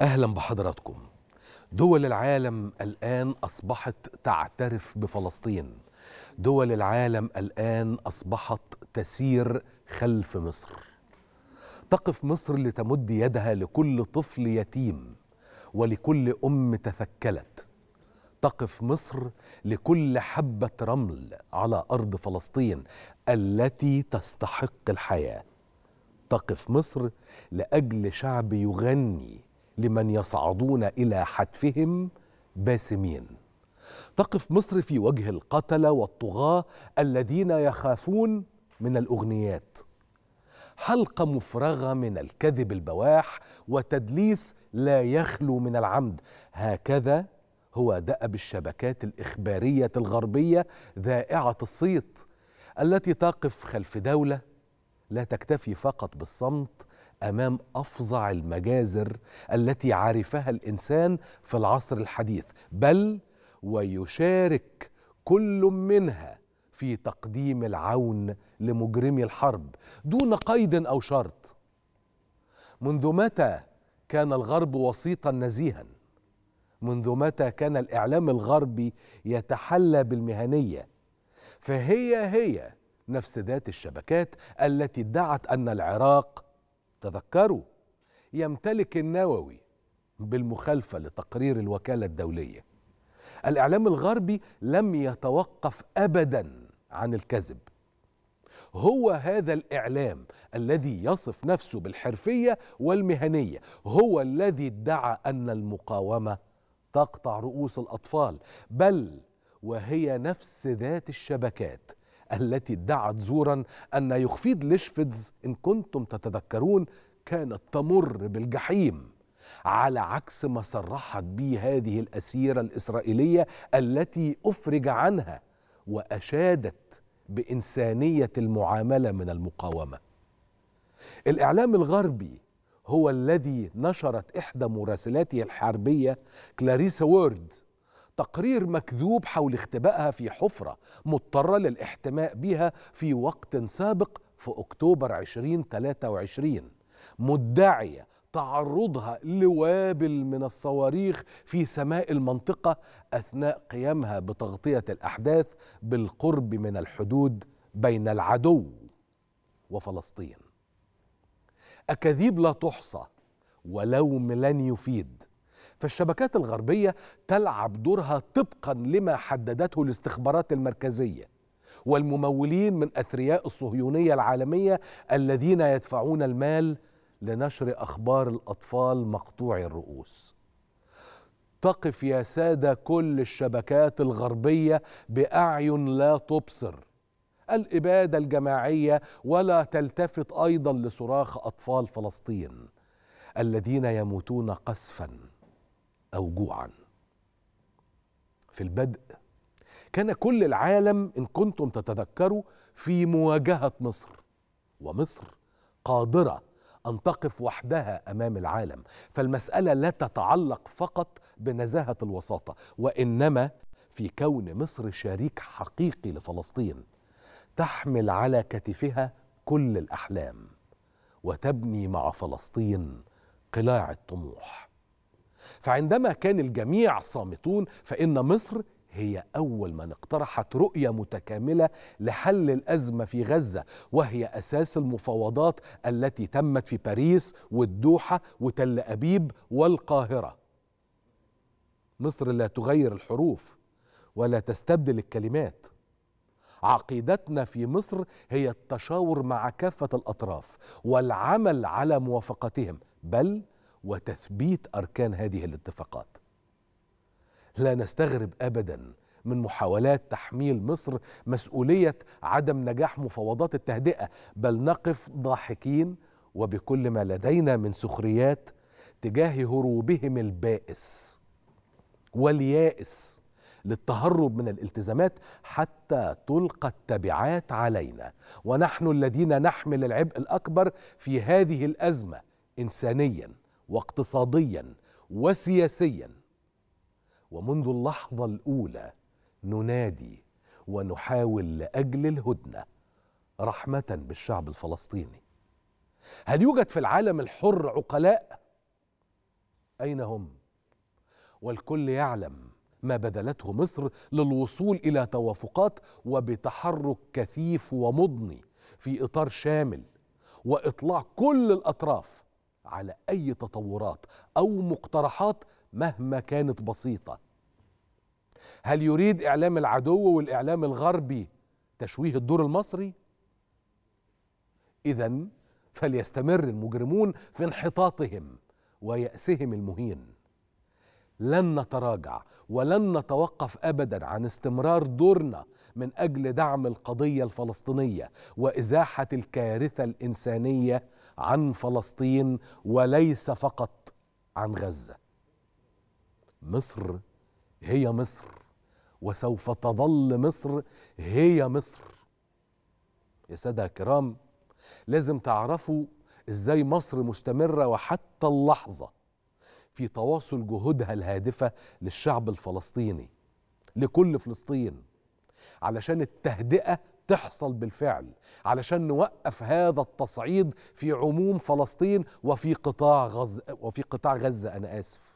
اهلا بحضراتكم دول العالم الان اصبحت تعترف بفلسطين دول العالم الان اصبحت تسير خلف مصر تقف مصر لتمد يدها لكل طفل يتيم ولكل ام تثكلت تقف مصر لكل حبه رمل على ارض فلسطين التي تستحق الحياه تقف مصر لاجل شعب يغني لمن يصعدون الى حتفهم باسمين تقف مصر في وجه القتله والطغاه الذين يخافون من الاغنيات حلقه مفرغه من الكذب البواح وتدليس لا يخلو من العمد هكذا هو دأب الشبكات الإخبارية الغربية ذائعة الصيت التي تقف خلف دولة لا تكتفي فقط بالصمت امام افظع المجازر التي عرفها الانسان في العصر الحديث بل ويشارك كل منها في تقديم العون لمجرمي الحرب دون قيد او شرط منذ متى كان الغرب وسيطا نزيها منذ متى كان الاعلام الغربي يتحلى بالمهنيه فهي هي نفس ذات الشبكات التي ادعت ان العراق تذكروا يمتلك النووي بالمخالفة لتقرير الوكالة الدولية الإعلام الغربي لم يتوقف أبدا عن الكذب هو هذا الإعلام الذي يصف نفسه بالحرفية والمهنية هو الذي ادعى أن المقاومة تقطع رؤوس الأطفال بل وهي نفس ذات الشبكات التي ادعت زورا أن يخفيد ليشفيدز إن كنتم تتذكرون كانت تمر بالجحيم على عكس ما صرحت به هذه الأسيرة الإسرائيلية التي أفرج عنها وأشادت بإنسانية المعاملة من المقاومة الإعلام الغربي هو الذي نشرت إحدى مراسلاته الحربية كلاريسا وورد تقرير مكذوب حول اختبائها في حفرة مضطرة للاحتماء بها في وقت سابق في أكتوبر 2023 مدعية تعرضها لوابل من الصواريخ في سماء المنطقة أثناء قيامها بتغطية الأحداث بالقرب من الحدود بين العدو وفلسطين أكاذيب لا تحصى ولوم لن يفيد فالشبكات الغربية تلعب دورها طبقا لما حددته الاستخبارات المركزية والممولين من أثرياء الصهيونية العالمية الذين يدفعون المال لنشر أخبار الأطفال مقطوعي الرؤوس تقف يا سادة كل الشبكات الغربية بأعين لا تبصر الإبادة الجماعية ولا تلتفت أيضا لصراخ أطفال فلسطين الذين يموتون قسفاً أو جوعا في البدء كان كل العالم إن كنتم تتذكروا في مواجهة مصر ومصر قادرة أن تقف وحدها أمام العالم فالمسألة لا تتعلق فقط بنزاهة الوساطة وإنما في كون مصر شريك حقيقي لفلسطين تحمل على كتفها كل الأحلام وتبني مع فلسطين قلاع الطموح فعندما كان الجميع صامتون فإن مصر هي أول من اقترحت رؤية متكاملة لحل الأزمة في غزة وهي أساس المفاوضات التي تمت في باريس والدوحة وتل أبيب والقاهرة مصر لا تغير الحروف ولا تستبدل الكلمات عقيدتنا في مصر هي التشاور مع كافة الأطراف والعمل على موافقتهم بل وتثبيت اركان هذه الاتفاقات لا نستغرب ابدا من محاولات تحميل مصر مسؤوليه عدم نجاح مفاوضات التهدئه بل نقف ضاحكين وبكل ما لدينا من سخريات تجاه هروبهم البائس واليائس للتهرب من الالتزامات حتى تلقى التبعات علينا ونحن الذين نحمل العبء الاكبر في هذه الازمه انسانيا واقتصاديا وسياسيا ومنذ اللحظه الاولى ننادي ونحاول لاجل الهدنه رحمه بالشعب الفلسطيني هل يوجد في العالم الحر عقلاء اين هم والكل يعلم ما بذلته مصر للوصول الى توافقات وبتحرك كثيف ومضني في اطار شامل واطلاع كل الاطراف على اي تطورات او مقترحات مهما كانت بسيطه هل يريد اعلام العدو والاعلام الغربي تشويه الدور المصري إذن فليستمر المجرمون في انحطاطهم ويأسهم المهين لن نتراجع ولن نتوقف ابدا عن استمرار دورنا من اجل دعم القضيه الفلسطينيه وازاحه الكارثه الانسانيه عن فلسطين وليس فقط عن غزه. مصر هي مصر وسوف تظل مصر هي مصر. يا ساده كرام لازم تعرفوا ازاي مصر مستمره وحتى اللحظه في تواصل جهودها الهادفة للشعب الفلسطيني لكل فلسطين علشان التهدئة تحصل بالفعل علشان نوقف هذا التصعيد في عموم فلسطين وفي قطاع غزة وفي قطاع غزة أنا آسف